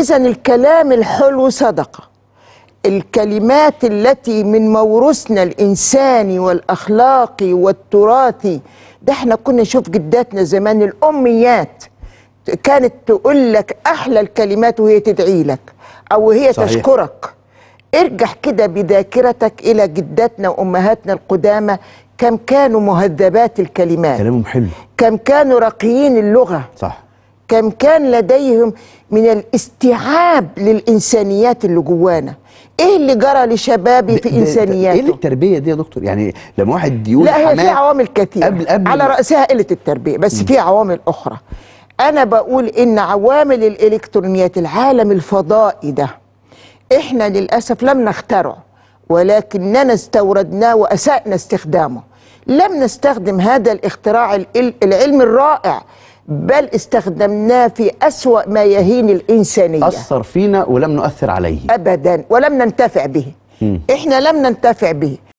إذا الكلام الحلو صدقة الكلمات التي من موروثنا الإنساني والأخلاقي والتراثي ده احنا كنا نشوف جداتنا زمان الأميات كانت تقول لك أحلى الكلمات وهي تدعي لك أو هي صحيح. تشكرك ارجع كده بذاكرتك إلى جداتنا وأمهاتنا القدامى كم كانوا مهذبات الكلمات كلامهم حلو كم كانوا راقيين اللغة صح كم كان لديهم من الاستيعاب للإنسانيات اللي جوانا ايه اللي جرى لشبابي في انسانياته ايه التربيه دي يا دكتور يعني لما واحد يقول لا هي في عوامل كثيره قبل قبل على راسها قله التربيه بس في عوامل اخرى انا بقول ان عوامل الالكترونيات العالم الفضائي ده احنا للاسف لم نخترعه ولكننا استوردناه واسأنا استخدامه لم نستخدم هذا الاختراع العلم الرائع بل استخدمناه في أسوأ ما يهين الإنسانية أثر فينا ولم نؤثر عليه أبدا ولم ننتفع به م. إحنا لم ننتفع به